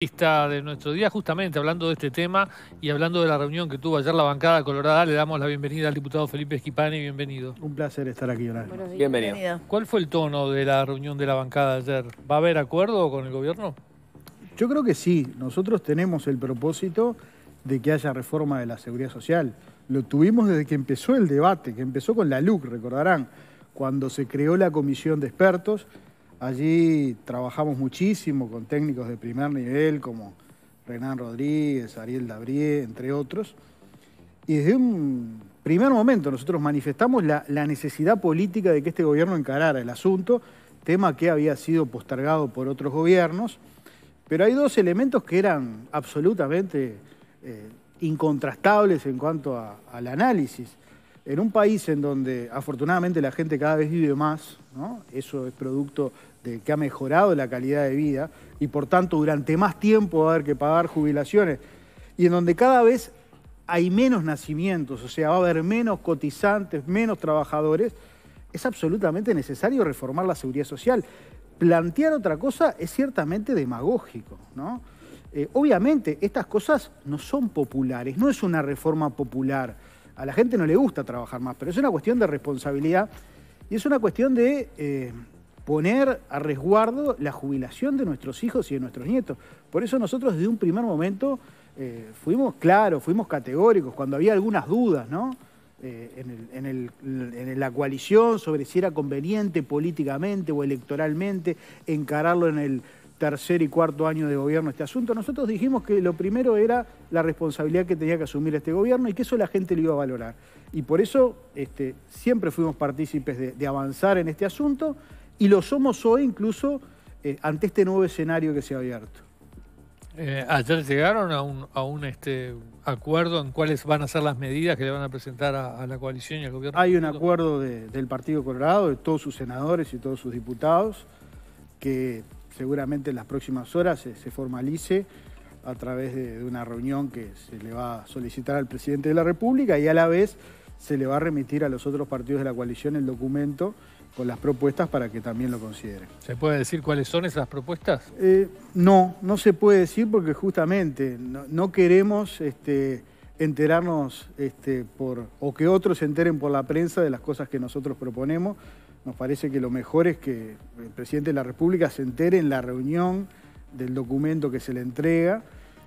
de nuestro día, justamente hablando de este tema y hablando de la reunión que tuvo ayer la bancada colorada, le damos la bienvenida al diputado Felipe Esquipani, bienvenido. Un placer estar aquí, Hola. Bienvenido. ¿Cuál fue el tono de la reunión de la bancada ayer? ¿Va a haber acuerdo con el gobierno? Yo creo que sí. Nosotros tenemos el propósito de que haya reforma de la seguridad social. Lo tuvimos desde que empezó el debate, que empezó con la LUC, recordarán, cuando se creó la comisión de expertos Allí trabajamos muchísimo con técnicos de primer nivel como Renan Rodríguez, Ariel Dabrie, entre otros. Y desde un primer momento nosotros manifestamos la, necesidad política de que este gobierno encarara el asunto, tema que había sido postergado por otros gobiernos. Pero hay dos elementos que eran absolutamente eh, incontrastables en cuanto al análisis. En un país en donde afortunadamente la gente cada vez vive más, eso es producto de que ha mejorado la calidad de vida y por tanto durante más tiempo va a haber que pagar jubilaciones. Y en donde cada vez hay menos nacimientos, o sea, va a haber menos cotizantes, menos trabajadores, es absolutamente necesario reformar la seguridad social. Plantear otra cosa es ciertamente demagógico, eh, obviamente, estas cosas no son populares, no es una reforma popular. A la gente no le gusta trabajar más, pero es una cuestión de responsabilidad y es una cuestión de eh, poner a resguardo la jubilación de nuestros hijos y de nuestros nietos. Por eso nosotros desde un primer momento eh, fuimos claros, fuimos categóricos, cuando había algunas dudas, ¿no? Eh, en, en, la coalición sobre si era conveniente políticamente o electoralmente encararlo en el tercer y cuarto año de gobierno este asunto, nosotros dijimos que lo primero era la responsabilidad que tenía que asumir este gobierno y que eso la gente lo iba a valorar. Y por eso este, siempre fuimos partícipes de, avanzar en este asunto y lo somos hoy incluso eh, ante este nuevo escenario que se ha abierto. Eh, ¿Ayer llegaron a un, este, acuerdo en cuáles van a ser las medidas que le van a presentar a, la coalición y al gobierno? Hay un acuerdo del Partido Colorado, de todos sus senadores y todos sus diputados, que seguramente en las próximas horas se, formalice a través de, una reunión que se le va a solicitar al presidente de la República y a la vez se le va a remitir a los otros partidos de la coalición el documento con las propuestas para que también lo consideren. ¿Se puede decir cuáles son esas propuestas? Eh, no, no se puede decir porque justamente no, queremos este, enterarnos este, por, o que otros se enteren por la prensa de las cosas que nosotros proponemos. Nos parece que lo mejor es que el presidente de la República se entere en la reunión del documento que se le entrega.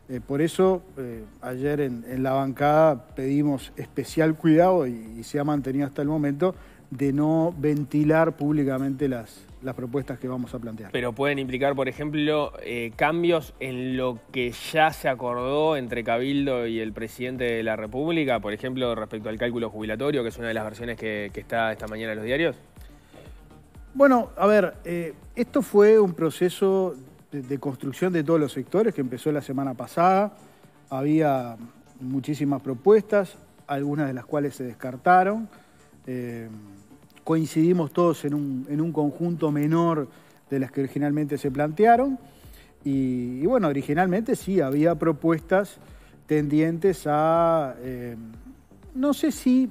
Eh, por eso, eh, ayer en, la bancada pedimos especial cuidado y, se ha mantenido hasta el momento de no ventilar públicamente las, propuestas que vamos a plantear. Pero pueden implicar, por ejemplo, eh, cambios en lo que ya se acordó entre Cabildo y el presidente de la República, por ejemplo, respecto al cálculo jubilatorio, que es una de las versiones que está esta mañana en los diarios. Bueno, a ver, eh, esto fue un proceso de, construcción de todos los sectores que empezó la semana pasada. Había muchísimas propuestas, algunas de las cuales se descartaron. Eh, coincidimos todos en un, conjunto menor de las que originalmente se plantearon. Y, bueno, originalmente sí había propuestas tendientes a, eh, no sé si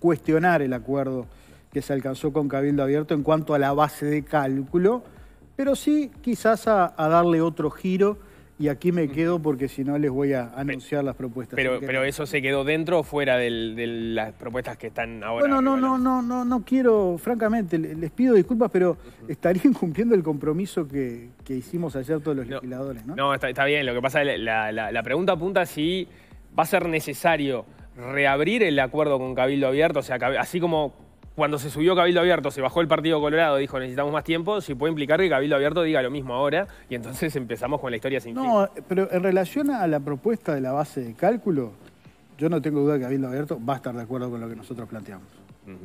cuestionar el acuerdo que se alcanzó con Cabildo Abierto en cuanto a la base de cálculo, pero sí quizás a, darle otro giro y aquí me quedo porque si no les voy a anunciar las propuestas. Pero, eso se quedó dentro o fuera de las propuestas que están ahora. No, no, no, no, no, no quiero, francamente, les pido disculpas, pero estarían incumpliendo el compromiso que, hicimos ayer todos los legisladores, ¿no? No, está, bien, lo que pasa es que la pregunta apunta si va a ser necesario reabrir el acuerdo con Cabildo Abierto, o sea, así como cuando se subió Cabildo Abierto, se bajó el Partido Colorado, dijo necesitamos más tiempo, si puede implicar que Cabildo Abierto diga lo mismo ahora y entonces empezamos con la historia sin fin. No, pero en relación a la propuesta de la base de cálculo, yo no tengo duda de que Cabildo Abierto va a estar de acuerdo con lo que nosotros planteamos.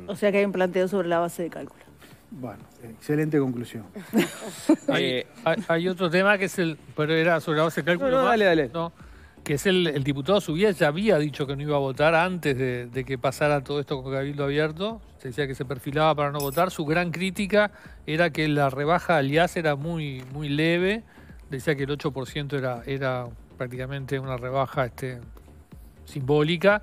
O sea que hay un planteo sobre la base de cálculo. Bueno, excelente conclusión. Eh, hay, otro tema que es el, pero era sobre la base de cálculo. No, dale, dale. que es el, diputado subía ya había dicho que no iba a votar antes de, de que pasara todo esto con Cabildo Abierto, se decía que se perfilaba para no votar. Su gran crítica era que la rebaja alias, era muy, muy leve. Decía que el 8% era, era prácticamente una rebaja este, simbólica.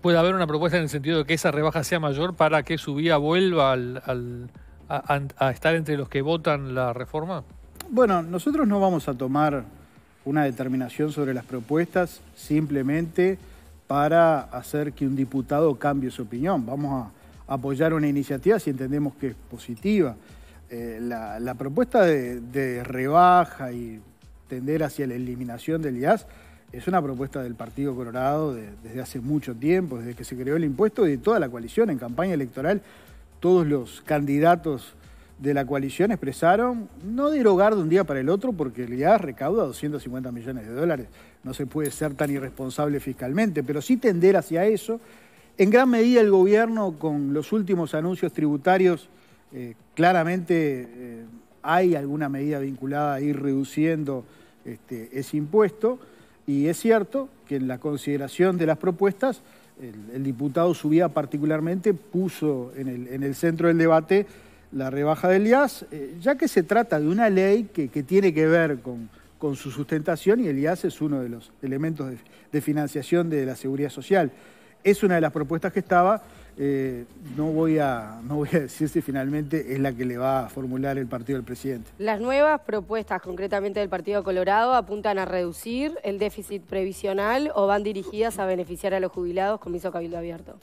Puede haber una propuesta en el sentido de que esa rebaja sea mayor para que su vía vuelva a estar entre los que votan la reforma. Bueno, nosotros no vamos a tomar una determinación sobre las propuestas simplemente para hacer que un diputado cambie su opinión. Vamos a apoyar una iniciativa si entendemos que es positiva. Eh, la, propuesta de, rebaja y tender hacia la eliminación del IAS es una propuesta del Partido Colorado desde hace mucho tiempo, desde que se creó el impuesto y de toda la coalición. En campaña electoral todos los candidatos de la coalición expresaron no derogar de un día para el otro porque el IAS recauda 250 millones de dólares. No se puede ser tan irresponsable fiscalmente, pero sí tender hacia eso en gran medida el gobierno con los últimos anuncios tributarios eh, claramente eh, hay alguna medida vinculada a ir reduciendo este, ese impuesto y es cierto que en la consideración de las propuestas el, diputado Subía particularmente puso en el, centro del debate la rebaja del IAS, eh, ya que se trata de una ley que, tiene que ver con, su sustentación y el IAS es uno de los elementos de financiación de la seguridad social. Es una de las propuestas que estaba. Eh, no, voy a, no voy a decir si finalmente es la que le va a formular el partido del presidente. Las nuevas propuestas, concretamente del Partido Colorado, apuntan a reducir el déficit previsional o van dirigidas a beneficiar a los jubilados, miso cabildo abierto.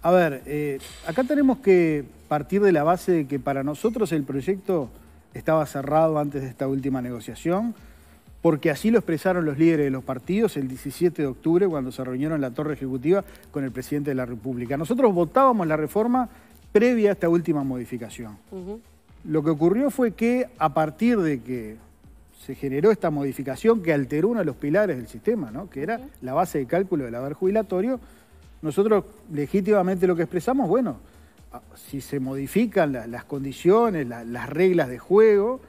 A ver, eh, acá tenemos que partir de la base de que para nosotros el proyecto estaba cerrado antes de esta última negociación porque así lo expresaron los líderes de los partidos el 17 de octubre cuando se reunieron en la torre ejecutiva con el presidente de la República. Nosotros votábamos la reforma previa a esta última modificación. Lo que ocurrió fue que a partir de que se generó esta modificación que alteró uno de los pilares del sistema, ¿no? que era la base de cálculo del haber jubilatorio, nosotros legítimamente lo que expresamos, bueno, si se modifican las condiciones, las reglas de juego,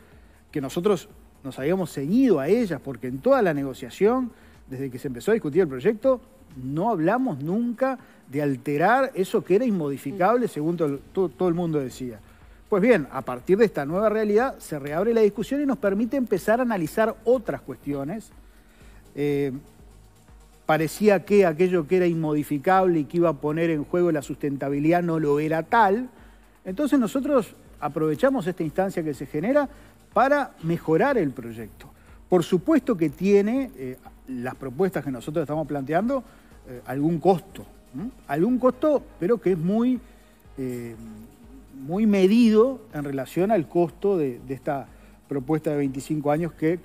que nosotros nos habíamos ceñido a ellas, porque en toda la negociación, desde que se empezó a discutir el proyecto, no hablamos nunca de alterar eso que era inmodificable, según todo el mundo decía. Pues bien, a partir de esta nueva realidad se reabre la discusión y nos permite empezar a analizar otras cuestiones. Eh, parecía que aquello que era inmodificable y que iba a poner en juego la sustentabilidad no lo era tal. Entonces nosotros aprovechamos esta instancia que se genera para mejorar el proyecto. Por supuesto que tiene, eh, las propuestas que nosotros estamos planteando, eh, algún costo. Algún costo, pero que es muy, eh, muy medido en relación al costo de, esta propuesta de 25 años que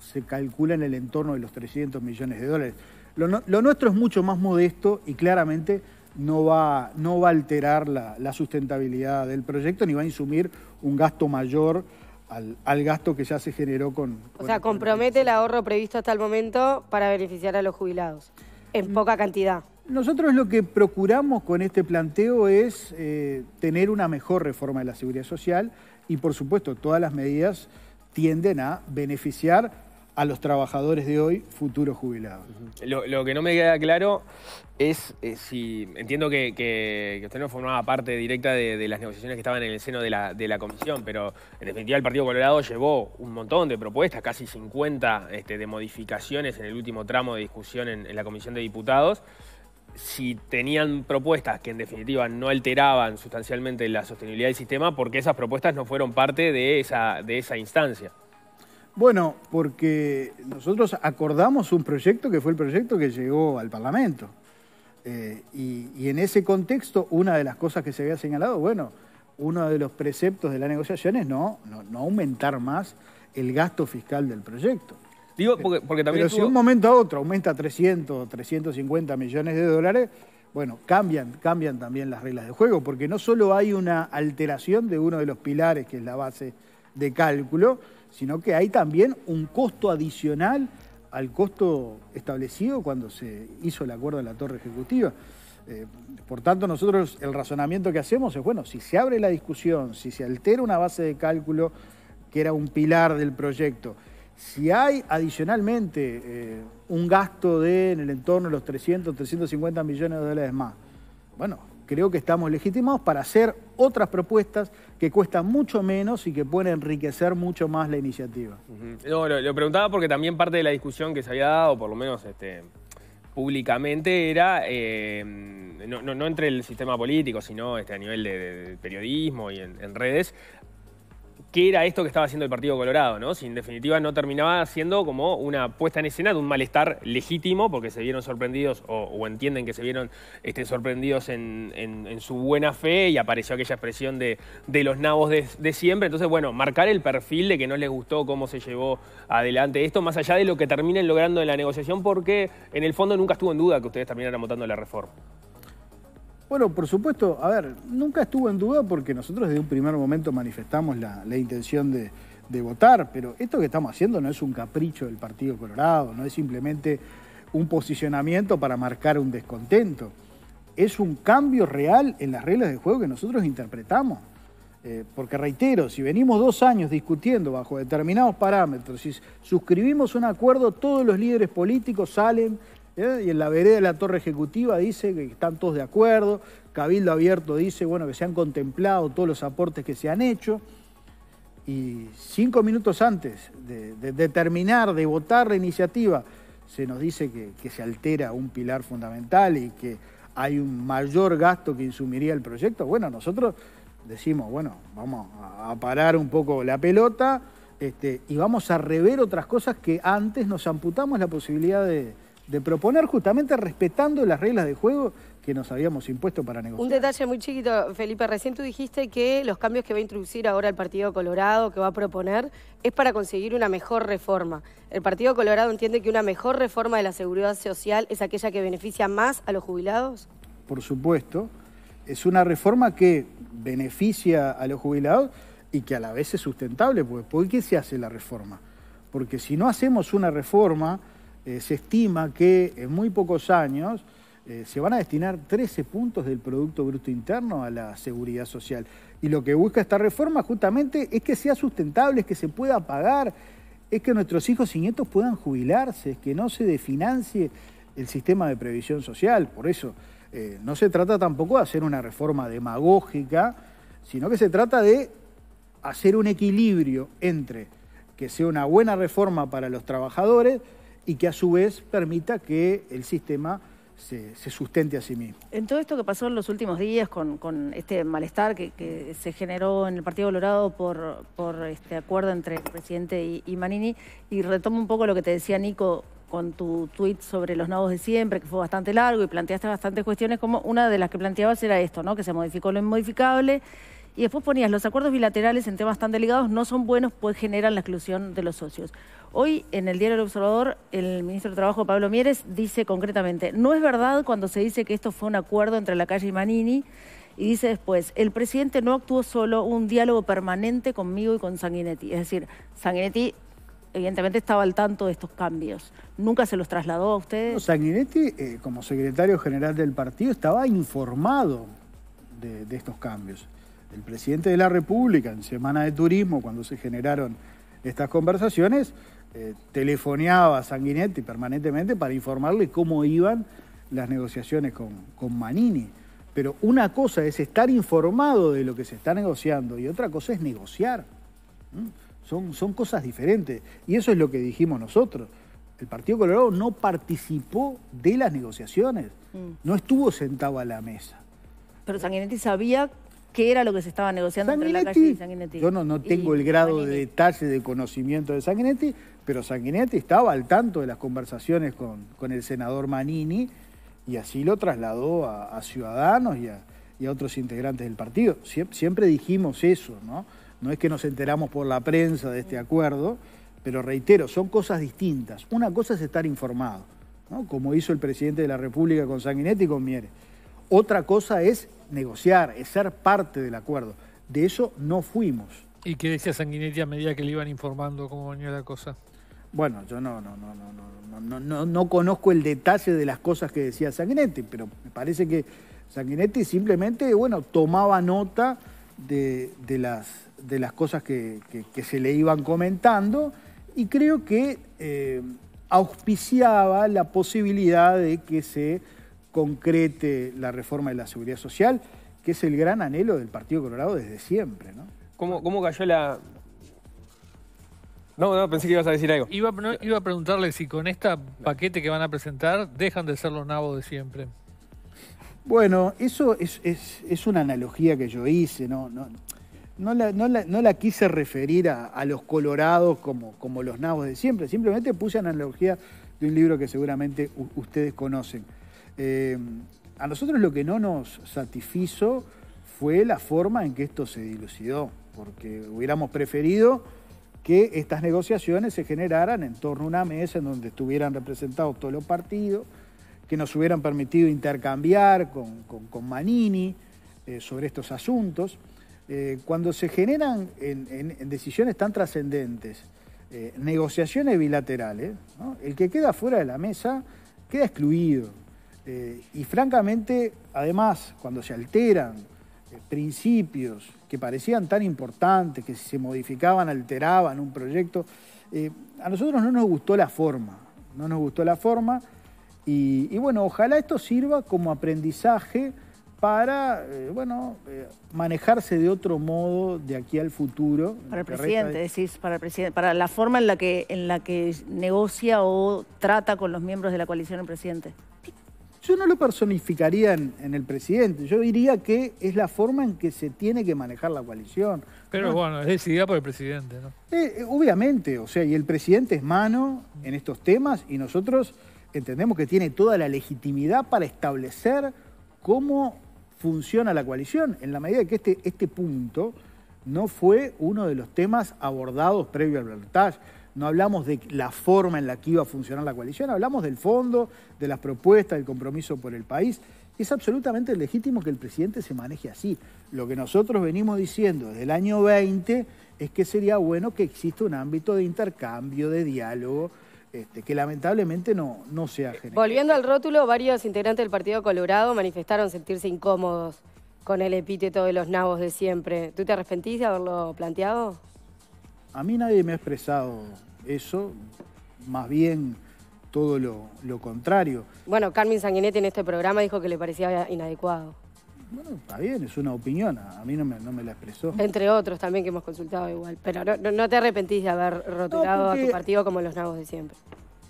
se calcula en el entorno de los 300 millones de dólares. Lo, nuestro es mucho más modesto y claramente no va, no va a alterar la, la sustentabilidad del proyecto ni va a insumir un gasto mayor al, gasto que ya se generó con... o sea, compromete el ahorro previsto hasta el momento para beneficiar a los jubilados, en mm. poca cantidad. Nosotros lo que procuramos con este planteo es eh, tener una mejor reforma de la seguridad social y, por supuesto, todas las medidas tienden a beneficiar a los trabajadores de hoy, futuros jubilados. Lo, que no me queda claro es eh, si. Entiendo que, usted no formaba parte directa de, las negociaciones que estaban en el seno de la, comisión, pero en definitiva el Partido Colorado llevó un montón de propuestas, casi 50 este, de modificaciones en el último tramo de discusión en, la comisión de diputados si tenían propuestas que en definitiva no alteraban sustancialmente la sostenibilidad del sistema, porque esas propuestas no fueron parte de esa, de esa instancia. Bueno, porque nosotros acordamos un proyecto que fue el proyecto que llegó al Parlamento. Eh, y, en ese contexto, una de las cosas que se había señalado, bueno, uno de los preceptos de la negociación es no, no, aumentar más el gasto fiscal del proyecto. Digo, porque, también. Pero si de un momento a otro aumenta 300, 350 millones de dólares, bueno, cambian, cambian también las reglas de juego, porque no solo hay una alteración de uno de los pilares, que es la base de cálculo, sino que hay también un costo adicional al costo establecido cuando se hizo el acuerdo de la torre ejecutiva. Eh, por tanto, nosotros el razonamiento que hacemos es, bueno, si se abre la discusión, si se altera una base de cálculo que era un pilar del proyecto, si hay adicionalmente eh, un gasto de en el entorno de los 300, 350 millones de dólares más, bueno, creo que estamos legitimados para hacer otras propuestas que cuestan mucho menos y que pueden enriquecer mucho más la iniciativa. No, lo, preguntaba porque también parte de la discusión que se había dado, por lo menos este, públicamente, era eh, no, entre el sistema político, sino este, a nivel de, periodismo y en, redes, qué era esto que estaba haciendo el Partido Colorado, ¿no? Si en definitiva no terminaba siendo como una puesta en escena de un malestar legítimo, porque se vieron sorprendidos o, entienden que se vieron este, sorprendidos en, su buena fe y apareció aquella expresión de, los nabos de, siempre. Entonces, bueno, marcar el perfil de que no les gustó cómo se llevó adelante esto, más allá de lo que terminen logrando en la negociación, porque en el fondo nunca estuvo en duda que ustedes terminaran votando la reforma. Bueno, por supuesto, a ver, nunca estuvo en duda porque nosotros desde un primer momento manifestamos la, intención de, votar, pero esto que estamos haciendo no es un capricho del Partido Colorado, no es simplemente un posicionamiento para marcar un descontento. Es un cambio real en las reglas de juego que nosotros interpretamos. Eh, porque reitero, si venimos dos años discutiendo bajo determinados parámetros, si suscribimos un acuerdo, todos los líderes políticos salen ¿eh? Y en la vereda de la Torre Ejecutiva dice que están todos de acuerdo, Cabildo Abierto dice, bueno, que se han contemplado todos los aportes que se han hecho. Y cinco minutos antes de, terminar, de votar la iniciativa, se nos dice que, se altera un pilar fundamental y que hay un mayor gasto que insumiría el proyecto. Bueno, nosotros decimos, bueno, vamos a parar un poco la pelota este, y vamos a rever otras cosas que antes nos amputamos la posibilidad de, de proponer justamente respetando las reglas de juego que nos habíamos impuesto para negociar. Un detalle muy chiquito, Felipe, recién tú dijiste que los cambios que va a introducir ahora el Partido Colorado, que va a proponer, es para conseguir una mejor reforma. El Partido Colorado entiende que una mejor reforma de la seguridad social es aquella que beneficia más a los jubilados. Por supuesto, es una reforma que beneficia a los jubilados y que a la vez es sustentable, porque ¿por qué se hace la reforma? Porque si no hacemos una reforma eh, se estima que en muy pocos años eh, se van a destinar 13 puntos del Producto Bruto Interno a la seguridad social. Y lo que busca esta reforma justamente es que sea sustentable, es que se pueda pagar, es que nuestros hijos y nietos puedan jubilarse, es que no se definancie el sistema de previsión social. Por eso, eh, no se trata tampoco de hacer una reforma demagógica, sino que se trata de hacer un equilibrio entre que sea una buena reforma para los trabajadores, y que a su vez permita que el sistema se, sustente a sí mismo. En todo esto que pasó en los últimos días con, este malestar que, se generó en el Partido Colorado por, por este acuerdo entre el presidente y, Manini, y retomo un poco lo que te decía Nico con tu tweet sobre los nodos de siempre, que fue bastante largo y planteaste bastantes cuestiones, como una de las que planteabas era esto, ¿no? que se modificó lo inmodificable y después ponías, los acuerdos bilaterales en temas tan delicados no son buenos, pues generan la exclusión de los socios. Hoy, en el diario El Observador, el ministro de Trabajo, Pablo Mieres, dice concretamente, no es verdad cuando se dice que esto fue un acuerdo entre la calle y Manini, y dice después, el presidente no actuó solo, un diálogo permanente conmigo y con Sanguinetti. Es decir, Sanguinetti evidentemente estaba al tanto de estos cambios. ¿Nunca se los trasladó a ustedes? Sanguinetti, eh, como secretario general del partido, estaba informado de estos cambios el presidente de la República en Semana de Turismo, cuando se generaron estas conversaciones, eh, telefoneaba a Sanguinetti permanentemente para informarle cómo iban las negociaciones con, con Manini. Pero una cosa es estar informado de lo que se está negociando y otra cosa es negociar. Son, son cosas diferentes. Y eso es lo que dijimos nosotros. El Partido Colorado no participó de las negociaciones, mm. no estuvo sentado a la mesa. Pero Sanguinetti sabía qué era lo que se estaba negociando entre la calle Sanguinetti. Yo no, no tengo el grado de detalle de conocimiento de Sanguinetti, pero Sanguinetti estaba al tanto de las conversaciones con, con el senador Manini y así lo trasladó a, Ciudadanos y a, otros integrantes del partido. siempre dijimos eso, ¿no? No es que nos enteramos por la prensa de este mm. acuerdo, pero reitero, son cosas distintas. Una cosa es estar informado, ¿no? como hizo el presidente de la República con Sanguinetti y con Mieres. Otra cosa es negociar, es ser parte del acuerdo. De eso no fuimos. ¿Y qué decía Sanguinetti a medida que le iban informando cómo venía la cosa? Bueno, yo no, no, no, no, no, conozco el detalle de las cosas que decía Sanguinetti, pero me parece que Sanguinetti simplemente, bueno, tomaba nota de, las, de las cosas que, se le iban comentando y creo que eh, auspiciaba la posibilidad de que se concrete la reforma de la seguridad social, que es el gran anhelo del Partido Colorado desde siempre. ¿no? ¿Cómo, cayó la, no, pensé que ibas a decir algo. Iba, a preguntarle si con este paquete que van a presentar dejan de ser los nabos de siempre. Bueno, eso es, una analogía que yo hice, ¿no? No, no, la, quise referir a, los colorados como, como los nabos de siempre, simplemente puse analogía de un libro que seguramente ustedes conocen. Eh, a nosotros lo que no nos satisfizo fue la forma en que esto se dilucidó, porque hubiéramos preferido que estas negociaciones se generaran en torno a una mesa en donde estuvieran representados todos los partidos, que nos hubieran permitido intercambiar con, Manini eh, sobre estos asuntos. Eh, cuando se generan en, decisiones tan trascendentes negociaciones bilaterales, el que queda fuera de la mesa queda excluido. Eh, y francamente, además, cuando se alteran eh, principios que parecían tan importantes, que si se modificaban, alteraban un proyecto, eh, a nosotros no nos gustó la forma, no nos gustó la forma. Y, bueno, ojalá esto sirva como aprendizaje para, bueno, manejarse de otro modo de aquí al futuro. Para el presidente, decís, para para la forma en la que, en la que negocia o trata con los miembros de la coalición el presidente. Yo no lo personificaría en, el presidente. Yo diría que es la forma en que se tiene que manejar la coalición. Pero bueno, es decidida por el presidente, ¿no? Eh, eh, obviamente, o sea, y el presidente es mano en estos temas y nosotros entendemos que tiene toda la legitimidad para establecer cómo funciona la coalición, en la medida que este, este punto no fue uno de los temas abordados previo al balotaje no hablamos de la forma en la que iba a funcionar la coalición, hablamos del fondo, de las propuestas, del compromiso por el país. Es absolutamente legítimo que el presidente se maneje así. Lo que nosotros venimos diciendo desde el año 20 es que sería bueno que exista un ámbito de intercambio, de diálogo, este, que lamentablemente no, no se ha generado. Volviendo al rótulo, varios integrantes del Partido Colorado manifestaron sentirse incómodos con el epíteto de los nabos de siempre. ¿Tú te arrepentís de haberlo planteado? a mí nadie me ha expresado eso, más bien todo lo, contrario. Bueno, Carmen Sanguinetti en este programa dijo que le parecía inadecuado. Bueno, está bien, es una opinión, a mí no me, la expresó. Entre otros también que hemos consultado igual, pero no, te arrepentís de haber rotulado a tu partido como los nabos de siempre.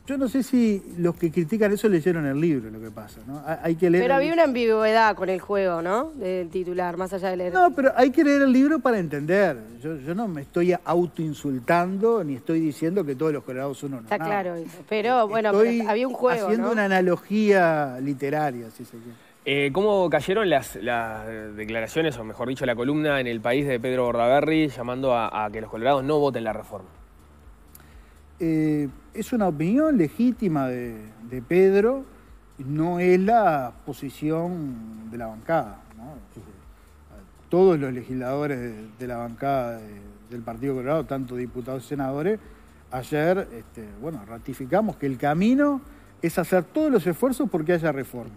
Yo no sé si los que critican eso leyeron el libro, lo que pasa, Hay que leer... Pero había una ambigüedad con el juego, ¿no? Del titular, más allá de leer... No, pero hay que leer el libro para entender. Yo, no me estoy autoinsultando ni estoy diciendo que todos los colorados son unos Está claro Pero, bueno, había un juego, haciendo una analogía literaria, si se quiere. Eh, ¿Cómo cayeron las, declaraciones, o mejor dicho, la columna en el país de Pedro Bordaberry llamando a, a que los colorados no voten la reforma? Eh, es una opinión legítima de, Pedro, no es la posición de la bancada. Eh, todos los legisladores de, la bancada del Partido Colorado, tanto diputados y senadores, ayer este, bueno, ratificamos que el camino es hacer todos los esfuerzos porque haya reforma.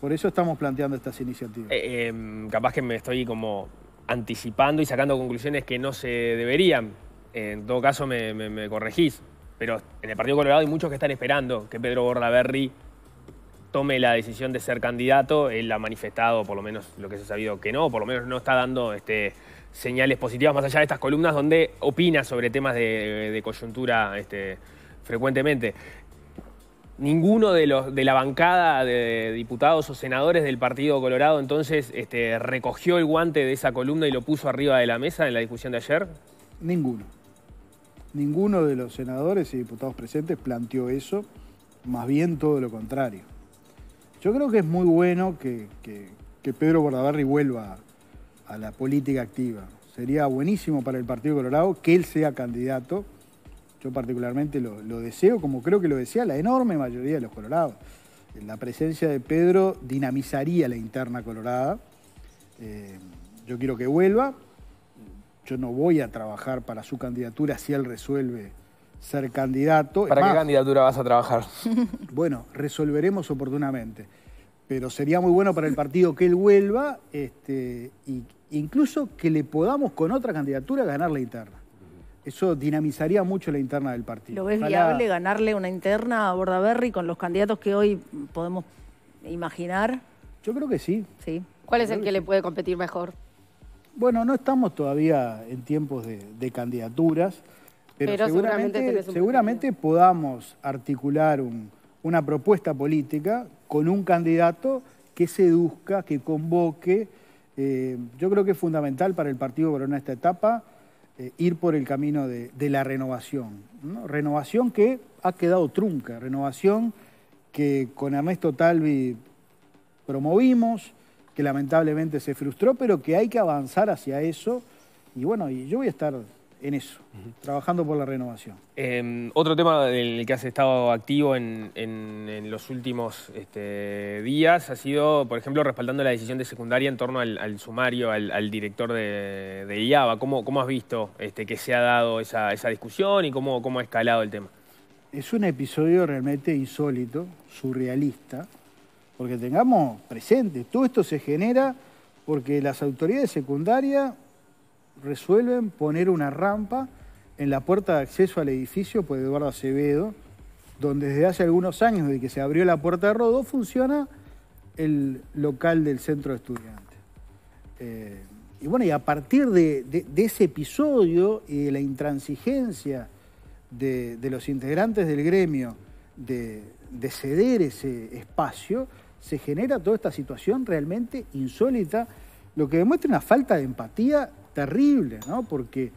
Por eso estamos planteando estas iniciativas. Eh, capaz que me estoy como anticipando y sacando conclusiones que no se deberían, en todo caso me, corregís, pero en el Partido Colorado hay muchos que están esperando que Pedro Bordaberry tome la decisión de ser candidato. Él ha manifestado, por lo menos lo que se ha sabido, que no, por lo menos no está dando este, señales positivas más allá de estas columnas donde opina sobre temas de, coyuntura este, frecuentemente. Ninguno de, de la bancada de diputados o senadores del Partido Colorado entonces este, recogió el guante de esa columna y lo puso arriba de la mesa en la discusión de ayer. Ninguno. Ninguno de los senadores y diputados presentes planteó eso, más bien todo lo contrario. Yo creo que es muy bueno que, Pedro Bordaberry vuelva a, la política activa. Sería buenísimo para el Partido Colorado que él sea candidato. Yo particularmente lo, deseo, como creo que lo desea la enorme mayoría de los colorados. La presencia de Pedro dinamizaría la interna colorada. Eh, yo quiero que vuelva, yo no voy a trabajar para su candidatura si él resuelve ser candidato. ¿Para qué candidatura vas a trabajar? Bueno, resolveremos oportunamente. Pero sería muy bueno para el partido que él vuelva, este, incluso que le podamos con otra candidatura ganar la interna. Eso dinamizaría mucho la interna del partido. ¿Lo ves viable ganarle una interna a Bordaberry con los candidatos que hoy podemos imaginar? Yo creo que sí. Sí. ¿Cuál es el que, le puede competir mejor? Bueno, no estamos todavía en tiempos de, candidaturas, pero, seguramente, podamos articular una propuesta política con un candidato que seduzca, que convoque. Eh, yo creo que es fundamental para el Partido Colón en esta etapa eh, ir por el camino de, la renovación. Renovación que ha quedado trunca, renovación que con Ernesto Talvi promovimos, que lamentablemente se frustró, pero que hay que avanzar hacia eso. Y bueno, y yo voy a estar en eso, trabajando por la renovación. Em, otro tema en el que has estado activo en, los últimos este, días ha sido, por ejemplo, respaldando la decisión de secundaria en torno al, sumario, al, director de, de IABA. ¿Cómo, has visto este, que se ha dado esa, esa discusión y cómo, cómo ha escalado el tema? Es un episodio realmente insólito, surrealista, porque tengamos presente, todo esto se genera porque las autoridades secundarias resuelven poner una rampa en la puerta de acceso al edificio por Eduardo Acevedo, donde desde hace algunos años, desde que se abrió la puerta de Rodó, funciona el local del centro de estudiantes. Eh, y bueno, y a partir de, ese episodio y de la intransigencia de los integrantes del gremio de ceder ese espacio, se genera toda esta situación realmente insólita, lo que demuestra una falta de empatía terrible, ¿no? Porque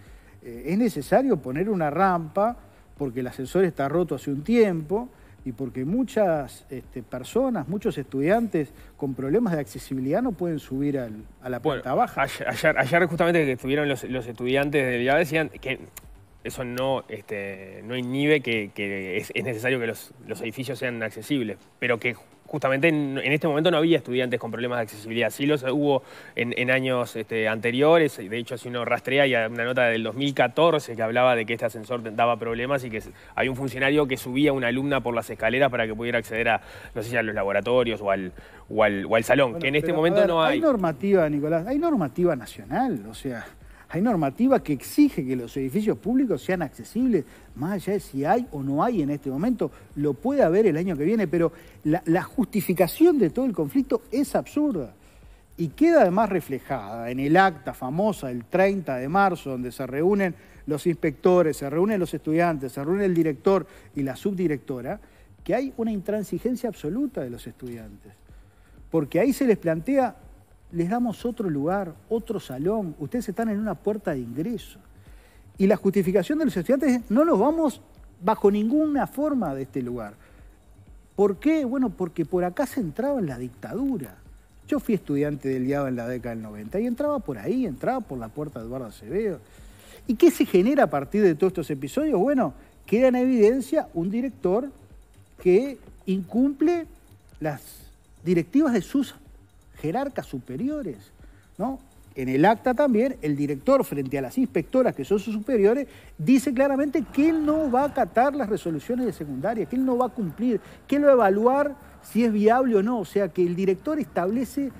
eh, es necesario poner una rampa, porque el ascensor está roto hace un tiempo y porque muchas este, personas, muchos estudiantes con problemas de accesibilidad no pueden subir a la puerta baja. Ayer, justamente que estuvieron los, estudiantes de ya decían que eso no, este, inhibe que, es, necesario que los edificios sean accesibles, pero que justamente en, este momento no había estudiantes con problemas de accesibilidad. Sí los hubo en, años este, anteriores. De hecho, si uno rastrea, hay una nota del 2014 que hablaba de que este ascensor daba problemas y que hay un funcionario que subía a una alumna por las escaleras para que pudiera acceder a, no sé si a los laboratorios o al, o al, salón, que en este momento no hay. Hay normativa, Nicolás, hay normativa nacional, o sea... Hay normativa que exige que los edificios públicos sean accesibles, más allá de si hay o no hay en este momento, lo puede haber el año que viene, pero la, justificación de todo el conflicto es absurda. Y queda además reflejada en el acta famosa del 30 de marzo, donde se reúnen los inspectores, se reúnen los estudiantes, se reúne el director y la subdirectora, que hay una intransigencia absoluta de los estudiantes. Porque ahí se les plantea les damos otro lugar, otro salón, ustedes están en una puerta de ingreso. Y la justificación de los estudiantes es, no nos vamos bajo ninguna forma de este lugar. ¿Por qué? Bueno, porque por acá se entraba en la dictadura. Yo fui estudiante del diablo en la década del 90 y entraba por ahí, entraba por la puerta de Eduardo Acevedo. ¿Y qué se genera a partir de todos estos episodios? Bueno, queda en evidencia un director que incumple las directivas de sus jerarcas superiores, ¿no? En el acta también, el director, frente a las inspectoras que son sus superiores, dice claramente que él no va a acatar las resoluciones de secundaria, que él no va a cumplir, que él va a evaluar si es viable o no. O sea, que el director establece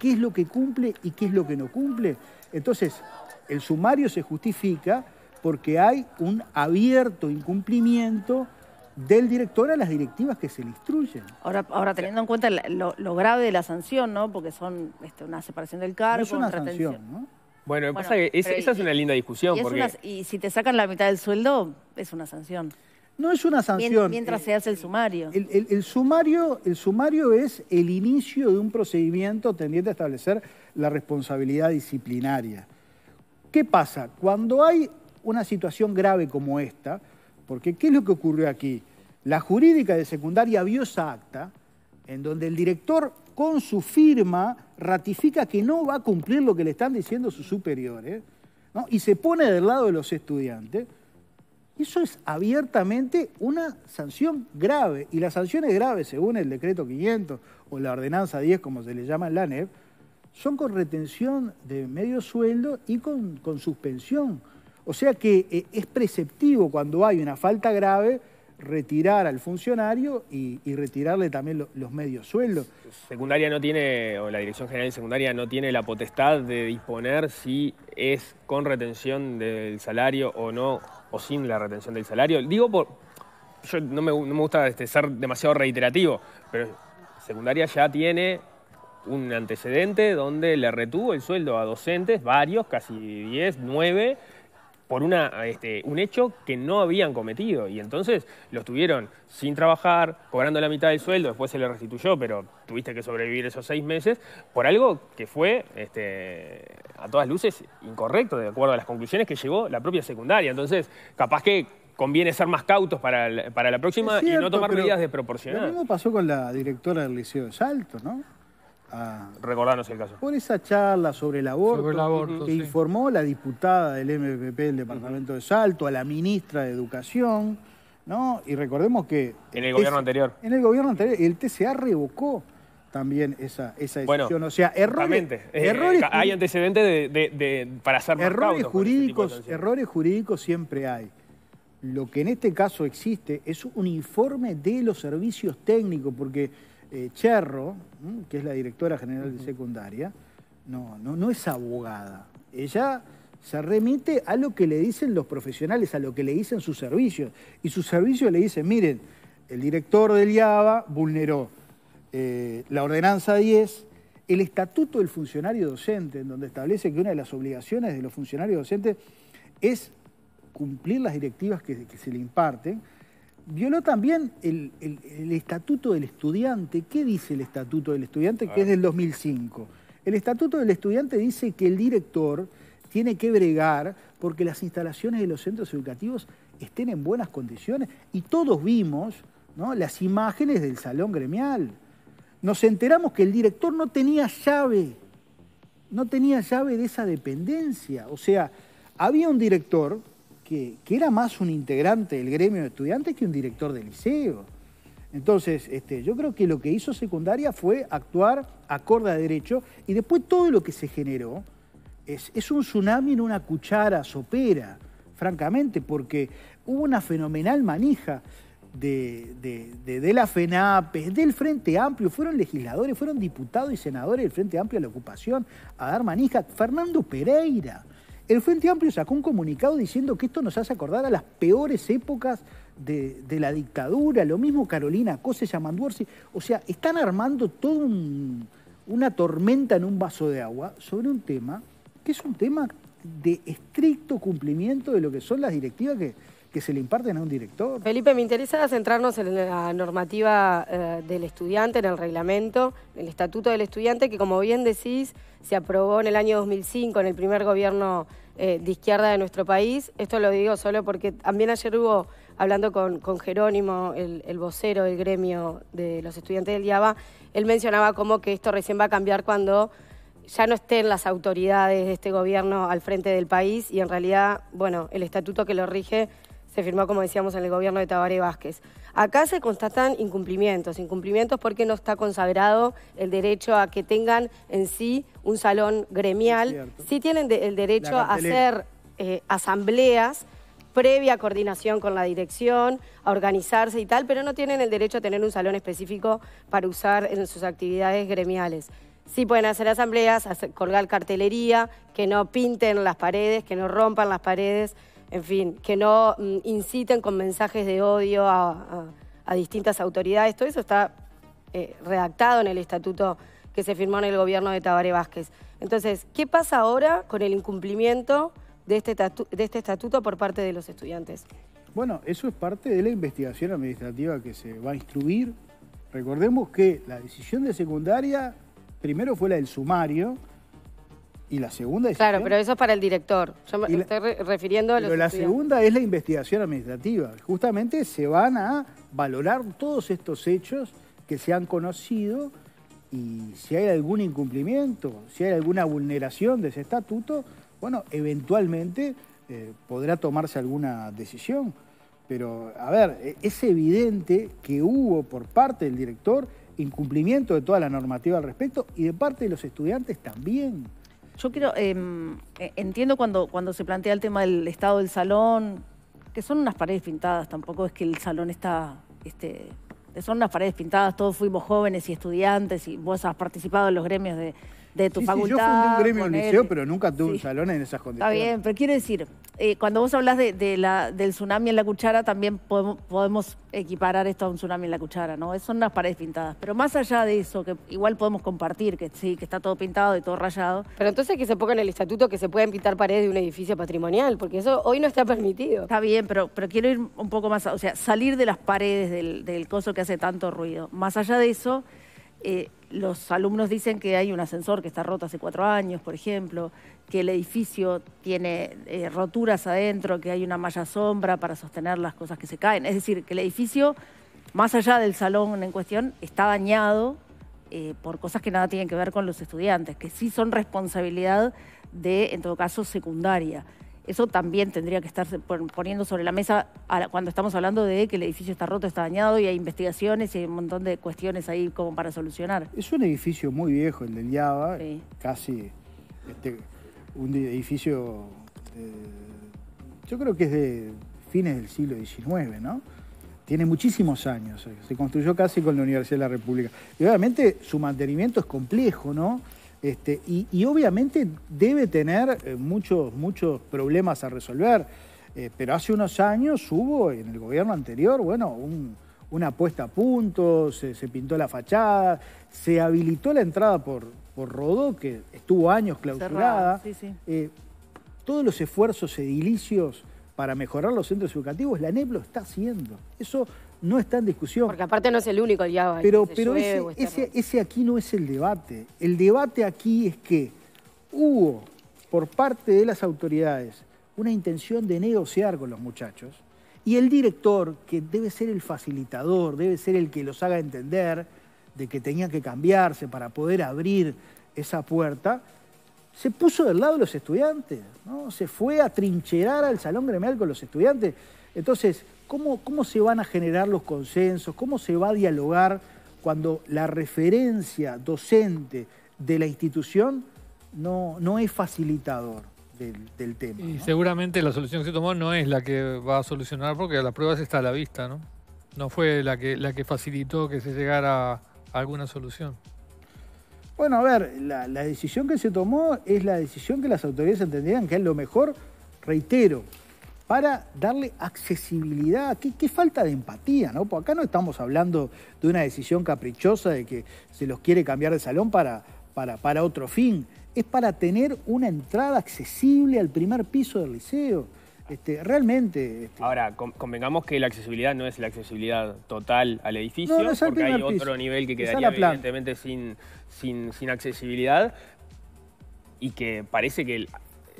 qué es lo que cumple y qué es lo que no cumple. Entonces, el sumario se justifica porque hay un abierto incumplimiento del director a las directivas que se le instruyen. Ahora, ahora teniendo en cuenta lo, grave de la sanción, ¿no? Porque son este, una separación del cargo. es una sanción, ¿no? Bueno, pasa que esa es una linda discusión. Y, porque... y si te sacan la mitad del sueldo, es una sanción. No es una sanción. Mientras se hace el sumario. El, el, sumario. El sumario es el inicio de un procedimiento tendiente a establecer la responsabilidad disciplinaria. ¿Qué pasa? Cuando hay una situación grave como esta, porque ¿qué es lo que ocurrió aquí? La jurídica de secundaria vio esa acta en donde el director con su firma ratifica que no va a cumplir lo que le están diciendo sus superiores y se pone del lado de los estudiantes. Eso es abiertamente una sanción grave y las sanciones graves según el decreto 500 o la ordenanza 10 como se le llama en la NEP son con retención de medio sueldo y con, con suspensión o sea que eh, es preceptivo cuando hay una falta grave retirar al funcionario y, retirarle también los medios sueldos. Secundaria no tiene, o la Dirección General de Secundaria no tiene la potestad de disponer si es con retención del salario o no, o sin la retención del salario. Digo por. Yo no me, gusta este, ser demasiado reiterativo, pero secundaria ya tiene un antecedente donde le retuvo el sueldo a docentes, varios, casi 10, 9, por una, este, un hecho que no habían cometido. Y entonces los tuvieron sin trabajar, cobrando la mitad del sueldo, después se le restituyó, pero tuviste que sobrevivir esos seis meses por algo que fue, este, a todas luces, incorrecto, de acuerdo a las conclusiones que llegó la propia secundaria. Entonces, capaz que conviene ser más cautos para, para la próxima y no tomar medidas desproporcionadas. Lo mismo pasó con la directora del Liceo de Salto, ¿no? a... el caso. Por esa charla sobre el aborto, que informó la diputada del MPP del Departamento de Salto, a la ministra de Educación, ¿no? Y recordemos que... En el gobierno anterior. En el gobierno anterior. El TCA revocó también esa, esa decisión. o sea, errores... Eh, eh, hay antecedentes de, para hacer errores jurídicos, errores jurídicos siempre hay. Lo que en este caso existe es un informe de los servicios técnicos, porque eh, Cherro, que es la directora general de secundaria, no, no, no es abogada. Ella se remite a lo que le dicen los profesionales, a lo que le dicen sus servicios. Y sus servicios le dicen, miren, el director del IABA vulneró eh, la ordenanza 10, el estatuto del funcionario docente, en donde establece que una de las obligaciones de los funcionarios docentes es cumplir las directivas que se le imparten, violó también el, Estatuto del Estudiante. ¿Qué dice el Estatuto del Estudiante? Que es del 2005. El Estatuto del Estudiante dice que el director tiene que bregar porque las instalaciones de los centros educativos estén en buenas condiciones. Y todos vimos ¿no? las imágenes del salón gremial. Nos enteramos que el director no tenía llave, no tenía llave de esa dependencia. O sea, había un director que, era más un integrante del gremio de estudiantes que un director de liceo. Entonces, este, yo creo que lo que hizo secundaria fue actuar acorde a derecho y después todo lo que se generó es, un tsunami en una cuchara sopera, francamente, porque hubo una fenomenal manija. De, la Fenape del Frente Amplio, fueron legisladores, fueron diputados y senadores del Frente Amplio a la ocupación, a dar manija. Fernando Pereira, el Frente Amplio sacó un comunicado diciendo que esto nos hace acordar a las peores épocas de, la dictadura, lo mismo Carolina Cose, Yamanduorsi. O sea, están armando toda una tormenta en un vaso de agua sobre un tema que es un tema de estricto cumplimiento de lo que son las directivas que, que se le imparten a un director. Felipe, me interesa centrarnos en la normativa eh, del estudiante, en el reglamento, en el estatuto del estudiante, que como bien decís, se aprobó en el año 2005, en el primer gobierno eh, de izquierda de nuestro país. Esto lo digo solo porque también ayer hubo, hablando con, Jerónimo, el, vocero del gremio de los estudiantes del Diaba... él mencionaba como que esto recién va a cambiar cuando ya no estén las autoridades de este gobierno al frente del país y en realidad, bueno, el estatuto que lo rige se firmó, como decíamos, en el gobierno de Tabaré Vázquez. Acá se constatan incumplimientos, incumplimientos porque no está consagrado el derecho a que tengan en sí un salón gremial, sí tienen el derecho a hacer eh, asambleas previa coordinación con la dirección, a organizarse y tal, pero no tienen el derecho a tener un salón específico para usar en sus actividades gremiales. Sí pueden hacer asambleas, colgar cartelería, que no pinten las paredes, que no rompan las paredes, en fin, que no mm, inciten con mensajes de odio a, distintas autoridades. Todo eso está eh, redactado en el estatuto que se firmó en el gobierno de Tabaré Vázquez. Entonces, ¿qué pasa ahora con el incumplimiento de este, de este estatuto por parte de los estudiantes? Bueno, eso es parte de la investigación administrativa que se va a instruir. Recordemos que la decisión de secundaria primero fue la del sumario, y la segunda es... Claro, pero eso es para el director. Yo me estoy refiriendo a los Pero la segunda es la investigación administrativa. Justamente se van a valorar todos estos hechos que se han conocido y si hay algún incumplimiento, si hay alguna vulneración de ese estatuto, bueno, eventualmente eh, podrá tomarse alguna decisión. Pero, a ver, e, es evidente que hubo por parte del director incumplimiento de toda la normativa al respecto y de parte de los estudiantes también. Yo quiero, em, e, entiendo cuando, cuando se plantea el tema del estado del salón, que son unas paredes pintadas, tampoco es que el salón está, este, son unas paredes pintadas, todos fuimos jóvenes y estudiantes y vos has participado en los gremios de, de tu facultad. Sí, yo fundé un gremio en liceo, pero nunca tuve un salón en esas condiciones. Está bien, pero quiero decir, eh, cuando vos hablas de, la, del tsunami en la cuchara, también podemos, equiparar esto a un tsunami en la cuchara, ¿no? Son unas paredes pintadas. Pero más allá de eso, que igual podemos compartir, que sí, que está todo pintado y todo rayado. Pero entonces que se ponga en el estatuto que se pueden pintar paredes de un edificio patrimonial, porque eso hoy no está permitido. Está bien, pero, pero quiero ir un poco más, o sea, salir de las paredes del, coso que hace tanto ruido. Más allá de eso... Eh, los alumnos dicen que hay un ascensor que está roto hace cuatro años, por ejemplo, que el edificio tiene eh, roturas adentro, que hay una malla sombra para sostener las cosas que se caen. Es decir, que el edificio, más allá del salón en cuestión, está dañado eh, por cosas que nada tienen que ver con los estudiantes, que sí son responsabilidad de, en todo caso, secundaria. Eso también tendría que estar poniendo sobre la mesa cuando estamos hablando de que el edificio está roto, está dañado y hay investigaciones y hay un montón de cuestiones ahí como para solucionar. Es un edificio muy viejo, el del Yaba, casi este, un edificio, eh, yo creo que es de fines del siglo XIX, ¿no? Tiene muchísimos años, eh, se construyó casi con la Universidad de la República. Y obviamente su mantenimiento es complejo, ¿no? Este, y, obviamente debe tener eh, muchos, muchos problemas a resolver, eh, pero hace unos años hubo en el gobierno anterior, bueno, una puesta a punto, se, pintó la fachada, se habilitó la entrada por, por Rodó, que estuvo años clausurada. Eh, todos los esfuerzos edilicios para mejorar los centros educativos, la NEP lo está haciendo. Eso no está en discusión. Porque aparte no es el único ya. Pero, pero ese, aquí no es el debate. El debate aquí es que hubo por parte de las autoridades una intención de negociar con los muchachos y el director, que debe ser el facilitador, debe ser el que los haga entender de que tenía que cambiarse para poder abrir esa puerta, se puso del lado de los estudiantes, ¿no? se fue a trincherar al salón gremial con los estudiantes. Entonces, ¿Cómo, se van a generar los consensos? ¿Cómo se va a dialogar cuando la referencia docente de la institución no, no es facilitador? Del, tema. Y seguramente la solución que se tomó no es la que va a solucionar, porque a las pruebas está a la vista, ¿no? No fue la que, la que facilitó que se llegara a alguna solución. Bueno, a ver, la, la decisión que se tomó es la decisión que las autoridades entendían que es lo mejor, reitero, para darle accesibilidad. ¿Qué, falta de empatía, ¿no? acá no estamos hablando de una decisión caprichosa de que se los quiere cambiar de salón para, para, otro fin. Es para tener una entrada accesible al primer piso del liceo. Este, realmente. Este, Ahora, convengamos que la accesibilidad no es la accesibilidad total al edificio, porque hay otro nivel que quedaría evidentemente sin, sin, sin accesibilidad y que parece que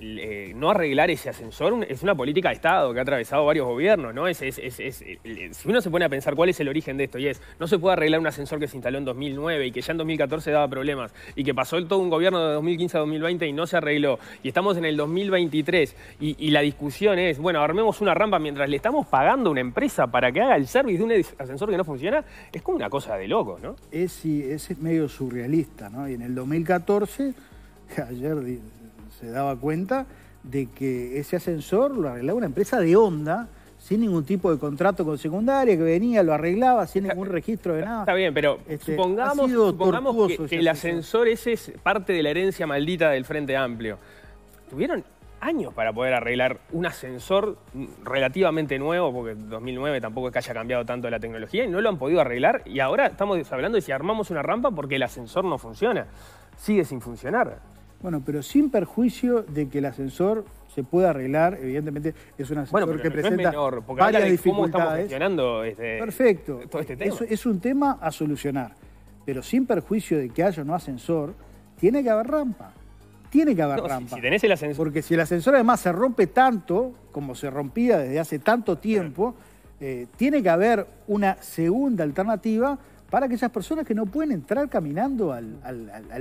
eh, no arreglar ese ascensor es una política de Estado que ha atravesado varios gobiernos, ¿no? Eh, si uno se pone a pensar cuál es el origen de esto, y es, no se puede arreglar un ascensor que se instaló en 2009 y que ya en 2014 daba problemas, y que pasó todo un gobierno de 2015 a 2020 y no se arregló, y estamos en el 2023, y, la discusión es, bueno, armemos una rampa mientras le estamos pagando a una empresa para que haga el servicio de un ascensor que no funciona, es como una cosa de loco ¿no? Es, es medio surrealista, ¿no? Y en el 2014, ayer se daba cuenta de que ese ascensor lo arreglaba una empresa de onda sin ningún tipo de contrato con secundaria, que venía, lo arreglaba, sin ningún registro de nada. Está bien, pero este, supongamos, que, el ascensor ese es parte de la herencia maldita del Frente Amplio. Tuvieron años para poder arreglar un ascensor relativamente nuevo, porque 2009 tampoco es que haya cambiado tanto la tecnología, y no lo han podido arreglar, y ahora estamos hablando de si armamos una rampa porque el ascensor no funciona. Sigue sin funcionar. Bueno, pero sin perjuicio de que el ascensor se pueda arreglar, evidentemente es un ascensor que presenta varias dificultades. Este, Perfecto. Este es, un tema a solucionar, pero sin perjuicio de que haya o no ascensor, tiene que haber rampa. Tiene que haber rampa. Porque si el ascensor además se rompe tanto, como se rompía desde hace tanto tiempo, eh, tiene que haber una segunda alternativa para aquellas personas que no pueden entrar caminando al,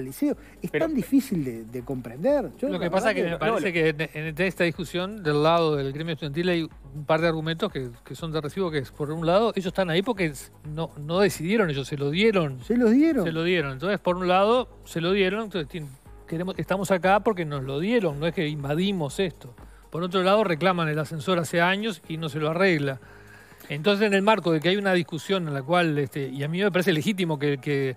liceo. Es tan difícil de, comprender. lo que pasa es que, me parece que en, esta discusión del lado del gremio estudiantil hay un par de argumentos que, son de recibo, que es, por un lado, ellos están ahí porque no, decidieron, ellos se lo dieron. Se lo dieron. Se lo dieron. Entonces, por un lado, se lo dieron, entonces queremos, estamos acá porque nos lo dieron, no es que invadimos esto. Por otro lado, reclaman el ascensor hace años y no se lo arregla. Entonces, en el marco de que hay una discusión en la cual, este, y a mí me parece legítimo que,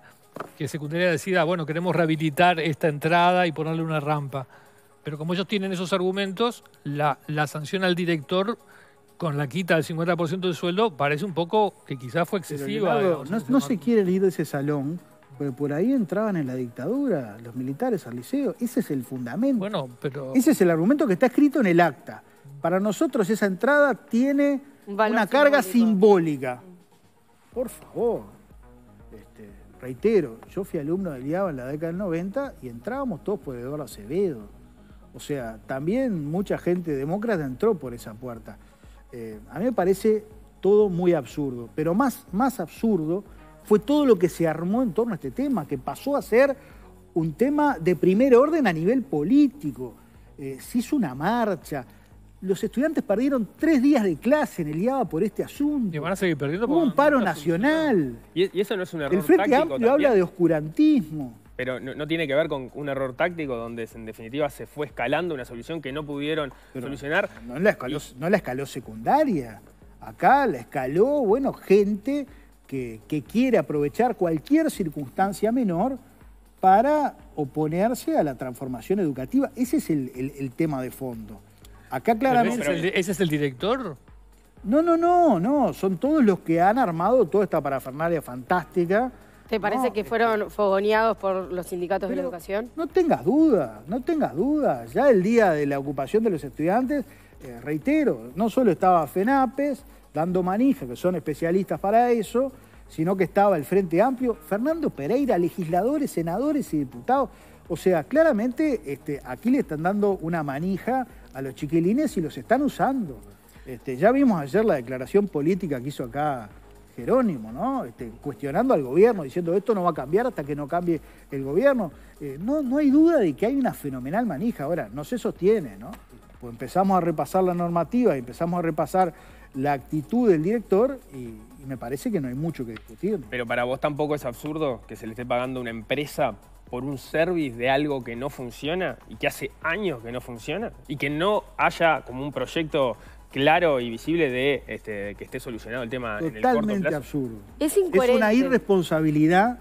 Secundaria decida, bueno, queremos rehabilitar esta entrada y ponerle una rampa. Pero como ellos tienen esos argumentos, la, sanción al director con la quita del 50% del sueldo parece un poco que quizás fue excesiva. no, se quiere ir de ese salón, porque por ahí entraban en la dictadura los militares al liceo. Ese es el fundamento. Ese es el argumento que está escrito en el acta. Para nosotros esa entrada tiene una carga simbólica. Por favor. Este, reitero, yo fui alumno del IABA en la década del 90 y entrábamos todos por Eduardo Acevedo. O sea, también mucha gente demócrata entró por esa puerta. Eh, a mí me parece todo muy absurdo, pero más, más absurdo fue todo lo que se armó en torno a este tema, que pasó a ser un tema de primer orden a nivel político. Eh, se hizo una marcha, los estudiantes perdieron tres días de clase en el IABA por este asunto. Y van a seguir perdiendo Hubo un paro nacional. Y, eso no es un error El Frente Amplio habla de oscurantismo. Pero no, tiene que ver con un error táctico donde en definitiva se fue escalando una solución que no pudieron solucionar. No la, escaló, no la escaló secundaria. Acá la escaló, bueno, gente que, quiere aprovechar cualquier circunstancia menor para oponerse a la transformación educativa. Ese es el tema de fondo claramente... Ese es, el, director? No, no, no, no. Son todos los que han armado toda esta parafernalia fantástica. ¿Te parece que fueron fogoneados por los sindicatos de la educación? No tengas duda, no tengas duda. Ya el día de la ocupación de los estudiantes, eh, reitero, no solo estaba FENAPES dando manija, que son especialistas para eso, sino que estaba el Frente Amplio, Fernando Pereira, legisladores, senadores y diputados. O sea, claramente este, aquí le están dando una manija a los chiquilines y los están usando. Este, ya vimos ayer la declaración política que hizo acá Jerónimo, ¿no? Este, cuestionando al gobierno, diciendo esto no va a cambiar hasta que no cambie el gobierno. Eh, no, no hay duda de que hay una fenomenal manija. Ahora, no se sostiene, ¿no? Pues empezamos a repasar la normativa y empezamos a repasar la actitud del director y, me parece que no hay mucho que discutir. Pero para vos tampoco es absurdo que se le esté pagando una empresa por un service de algo que no funciona y que hace años que no funciona y que no haya como un proyecto claro y visible de este, que esté solucionado el tema Totalmente en el corto plazo. absurdo. Es una irresponsabilidad,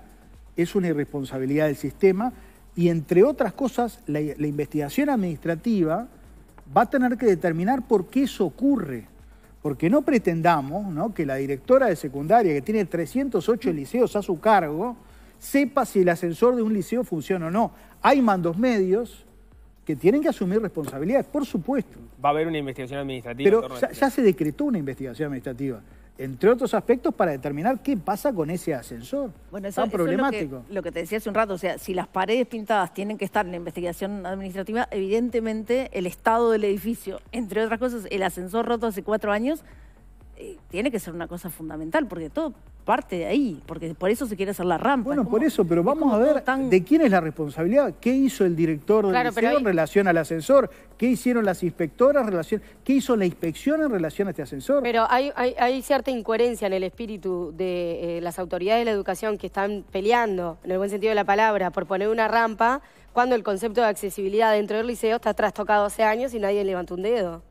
es una irresponsabilidad del sistema y entre otras cosas la, investigación administrativa va a tener que determinar por qué eso ocurre. Porque no pretendamos que la directora de secundaria, que tiene 308 liceos a su cargo, sepa si el ascensor de un liceo funciona o no. Hay mandos medios que tienen que asumir responsabilidades, por supuesto. Va a haber una investigación administrativa. Pero ya, se decretó una investigación administrativa entre otros aspectos, para determinar qué pasa con ese ascensor. Bueno, eso, problemático. es lo, que, lo que, te decía hace un rato, o sea, si las paredes pintadas tienen que estar en la investigación administrativa, evidentemente el estado del edificio, entre otras cosas, el ascensor roto hace cuatro años, eh, tiene que ser una cosa fundamental, porque todo parte de ahí, porque por eso se quiere hacer la rampa. Bueno, por eso, pero vamos a ver de quién es la responsabilidad, qué hizo el director del liceo en relación al ascensor, qué hicieron las inspectoras, relación, qué hizo la inspección en relación a este ascensor. Pero hay, cierta incoherencia en el espíritu de eh, las autoridades de la educación que están peleando, en el buen sentido de la palabra, por poner una rampa, cuando el concepto de accesibilidad dentro del liceo está trastocado hace años y nadie levantó un dedo,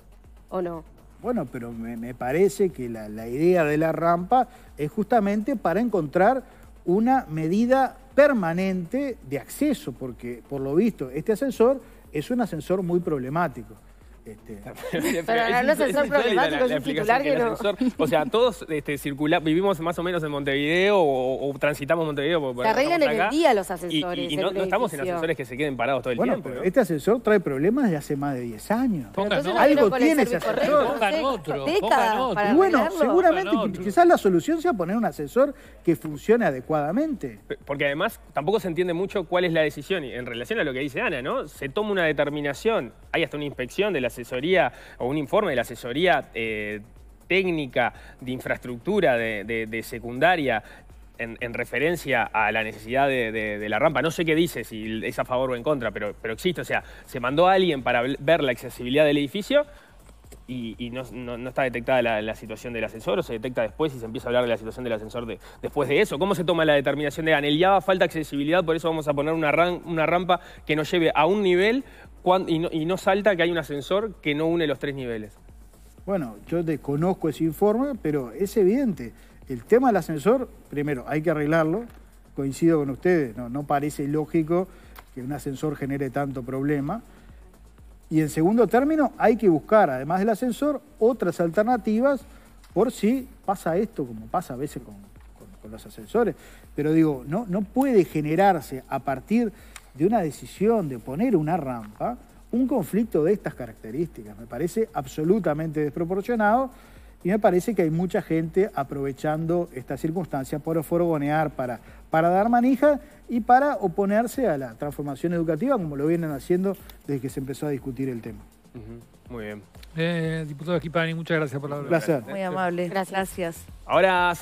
¿o no? Bueno, pero me, parece que la, idea de la rampa es justamente para encontrar una medida permanente de acceso, porque por lo visto este ascensor es un ascensor muy problemático. Este, pero no, es asesor problemático, es O sea, todos este, vivimos más o menos en Montevideo o, transitamos Montevideo. Pues, se arreglan en el día los ascensores. Y, no, estamos en ascensores que se queden parados todo el bueno, Pero Este ascensor trae problemas de hace más de 10 años. Algo tiene ese ascensor. Pongan otro. Pongan otro. Y bueno, seguramente quizás la solución sea poner un ascensor que funcione adecuadamente. Porque además tampoco se entiende mucho cuál es la decisión. En relación a lo que dice Ana, ¿no? Se toma una determinación, hay hasta una inspección de la asesoría o un informe de la asesoría eh, técnica de infraestructura de, secundaria en, referencia a la necesidad de, la rampa. No sé qué dice, si es a favor o en contra, pero, pero existe. O sea, se mandó a alguien para ver la accesibilidad del edificio y, no, está detectada la, situación del ascensor, o se detecta después y se empieza a hablar de la situación del ascensor de, después de eso. ¿Cómo se toma la determinación de Ya falta accesibilidad, por eso vamos a poner una rampa que nos lleve a un nivel y, no, salta que hay un ascensor que no une los tres niveles. Bueno, yo desconozco ese informe, pero es evidente. El tema del ascensor, primero, hay que arreglarlo. Coincido con ustedes, no, no parece lógico que un ascensor genere tanto problema. Y en segundo término, hay que buscar, además del ascensor, otras alternativas por si pasa esto, como pasa a veces con, los ascensores. Pero digo, no, no puede generarse a partir de una decisión de poner una rampa un conflicto de estas características. Me parece absolutamente desproporcionado y me parece que hay mucha gente aprovechando esta circunstancia para forgonear, para, dar manija y para oponerse a la transformación educativa, como lo vienen haciendo desde que se empezó a discutir el tema. Muy bien. Eh, diputado Esquipani, muchas gracias por la Un Muy amable. Gracias. gracias. Ahora